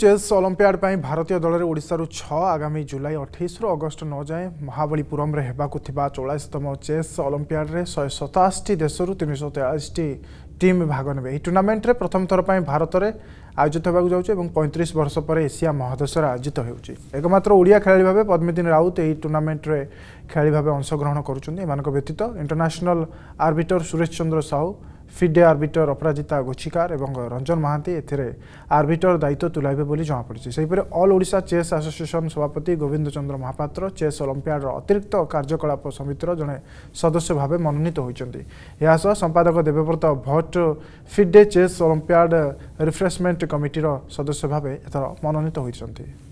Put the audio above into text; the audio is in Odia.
ଚେସ୍ ଅଲମ୍ପିଆଡ୍ ପାଇଁ ଭାରତୀୟ ଦଳରେ ଓଡ଼ିଶାରୁ ଛଅ ଆଗାମୀ ଜୁଲାଇ ଅଠେଇଶରୁ ଅଗଷ୍ଟ ନଅ ଯାଏଁ ମହାବଳୀପୁରମ୍ରେ ହେବାକୁ ଥିବା ଚଉରାଳିଶତମ ଚେସ୍ ଅଲମ୍ପିଆଡ୍ରେ ଶହେ ସତାଅଶୀଟି ଦେଶରୁ ତିନିଶହ ତେୟାଳିଶଟି ଟିମ୍ ଭାଗ ନେବେ ଏହି ଟୁର୍ଣ୍ଣାମେଣ୍ଟରେ ପ୍ରଥମ ଥର ପାଇଁ ଭାରତରେ ଆୟୋଜିତ ହେବାକୁ ଯାଉଛି ଏବଂ ପଇଁତିରିଶ ବର୍ଷ ପରେ ଏସିଆ ମହାଦେଶରେ ଆୟୋଜିତ ହେଉଛି ଏକମାତ୍ର ଓଡ଼ିଆ ଖେଳାଳି ଭାବେ ପଦ୍ମିନୀ ରାଉତ ଏହି ଟୁର୍ଣ୍ଣାମେଣ୍ଟରେ ଖେଳାଳି ଭାବେ ଅଂଶଗ୍ରହଣ କରୁଛନ୍ତି ଏମାନଙ୍କ ବ୍ୟତୀତ international arbiter Suresh Chandra Sahu FIDE arbiter Aparajita गोचिकार ए रञ्जन महान्ती एर्विटर दायित्व तुले जा चेस् आसोसिएसन सभापति गोविन्द चन्द्र महापत्र चेस् अलम्पियाड्र अतिरिक्त कार्यप समितिर जन सदस्य भावे मनोनीत हुन्छ यहाँसँग सम्पादक Debabrata Bhatt FIDE chess olympiad refreshment कमिटर सदस्य भावे एनोनित हुन्छ